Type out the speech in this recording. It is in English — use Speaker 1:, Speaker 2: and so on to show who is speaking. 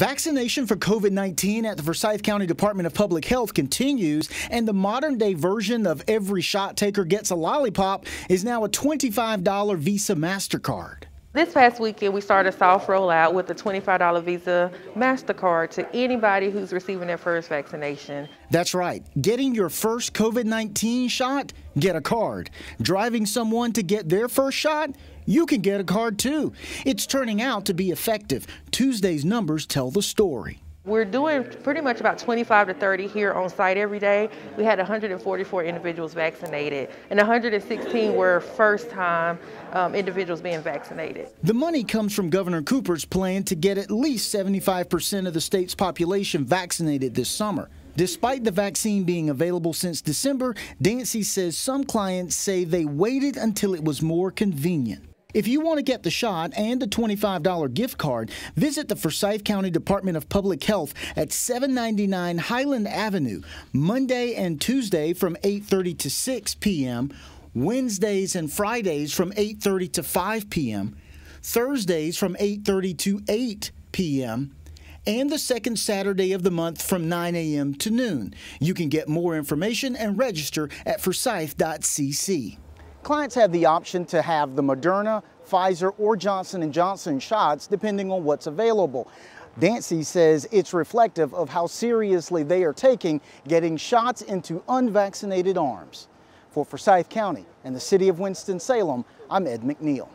Speaker 1: Vaccination for COVID 19 at the Forsyth County Department of Public Health continues, and the modern day version of every shot taker gets a lollipop is now a $25 Visa MasterCard.
Speaker 2: This past weekend, we started a soft rollout with a $25 Visa MasterCard to anybody who's receiving their first vaccination.
Speaker 1: That's right. Getting your first COVID 19 shot, get a card. Driving someone to get their first shot, you can get a card too. It's turning out to be effective. Tuesday's numbers tell the story.
Speaker 2: We're doing pretty much about 25 to 30 here on site every day. We had 144 individuals vaccinated, and 116 were first time um, individuals being vaccinated.
Speaker 1: The money comes from Governor Cooper's plan to get at least 75% of the state's population vaccinated this summer. Despite the vaccine being available since December, Dancy says some clients say they waited until it was more convenient. If you want to get the shot and a $25 gift card, visit the Forsyth County Department of Public Health at 799 Highland Avenue, Monday and Tuesday from 8:30 to 6 p.m., Wednesdays and Fridays from 8:30 to 5 p.m., Thursdays from 8:30 to 8 p.m and the second Saturday of the month from 9 a.m. to noon. You can get more information and register at forsyth.cc. Clients have the option to have the Moderna, Pfizer, or Johnson & Johnson shots depending on what's available. Dancy says it's reflective of how seriously they are taking getting shots into unvaccinated arms. For Forsyth County and the City of Winston-Salem, I'm Ed McNeil.